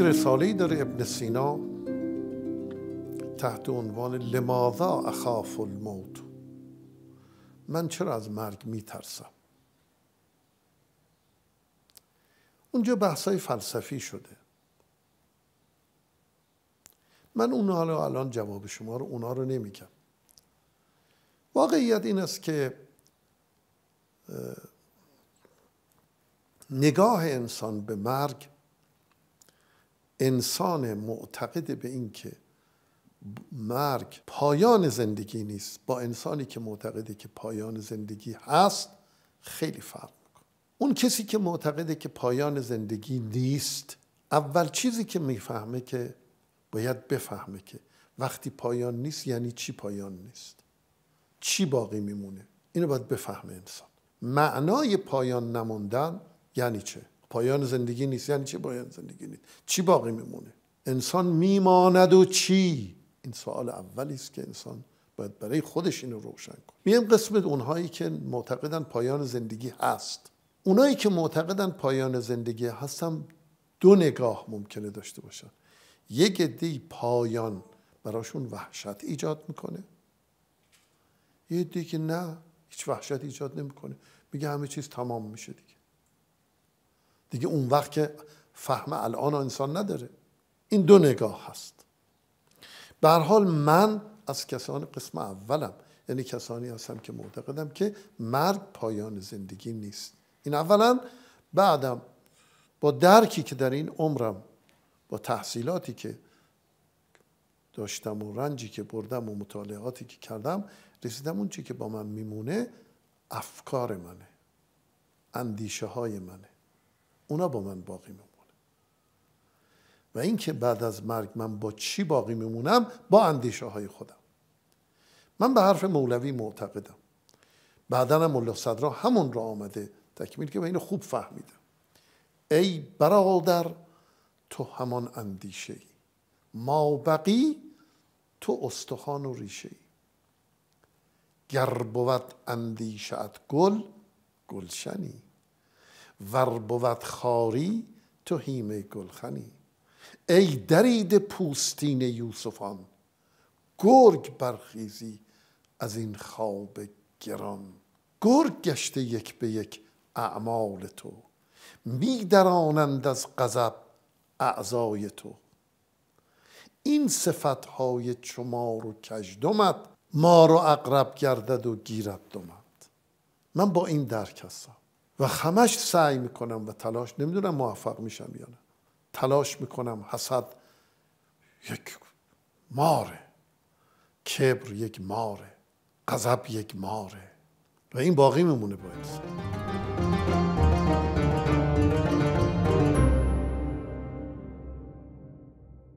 یک داره ابن سینا تحت عنوان لماذا اخاف الموت من چرا از مرگ میترسم اونجا بحثای فلسفی شده من اونها رو الان جواب شما رو اونها رو نمیگم واقعیت این است که نگاه انسان به مرگ انسان معتقد به این که مرگ پایان زندگی نیست با انسانی که معتقده که پایان زندگی هست خیلی فرق میکنه اون کسی که معتقده که پایان زندگی نیست اول چیزی که میفهمه که باید بفهمه که وقتی پایان نیست یعنی چی پایان نیست چی باقی میمونه اینو باید بفهمه انسان معنای پایان نموندن یعنی چه پایان زندگی نیست یعنی چی پایان زندگی نیست چی باقی میمونه انسان میماند و چی این سوال اولی است که انسان باید برای خودش اینو روشن کنه میام قسمت اونهایی که معتقدن پایان زندگی هست اونایی که معتقدن پایان زندگی هستم دو نگاه ممکنه داشته باشن یک دی پایان براشون وحشت ایجاد میکنه یه دی که نه هیچ وحشت ایجاد نمیکنه میگه همه چیز تمام میشه دیگه دیگه اون وقت که فهم الان انسان نداره این دو نگاه هست به حال من از کسان قسم اولم یعنی کسانی هستم که معتقدم که مرگ پایان زندگی نیست این اولا بعدم با درکی که در این عمرم با تحصیلاتی که داشتم و رنجی که بردم و مطالعاتی که کردم رسیدم اون چی که با من میمونه افکار منه اندیشه های منه اونا با من باقی میمونه و اینکه بعد از مرگ من با چی باقی میمونم با اندیشه های خودم من به حرف مولوی معتقدم بعدا هم صدرا همون را آمده تکمیل که و اینو خوب فهمیدم ای برادر تو همان اندیشه ای ما بقی تو استخوان و ریشه ای گر بود ات گل گلشنی ور خاری تو هیمه گلخنی ای درید پوستین یوسفان گرگ برخیزی از این خواب گران گرگ گشته یک به یک اعمال تو درانند از غضب اعضای تو این صفت های چمار و کژدمت ما رو اقرب گردد و گیرد دمد من با این درک هستم و همش سعی میکنم و تلاش نمیدونم موفق میشم یا نه تلاش میکنم حسد یک ماره کبر یک ماره غضب یک ماره و این باقی میمونه باید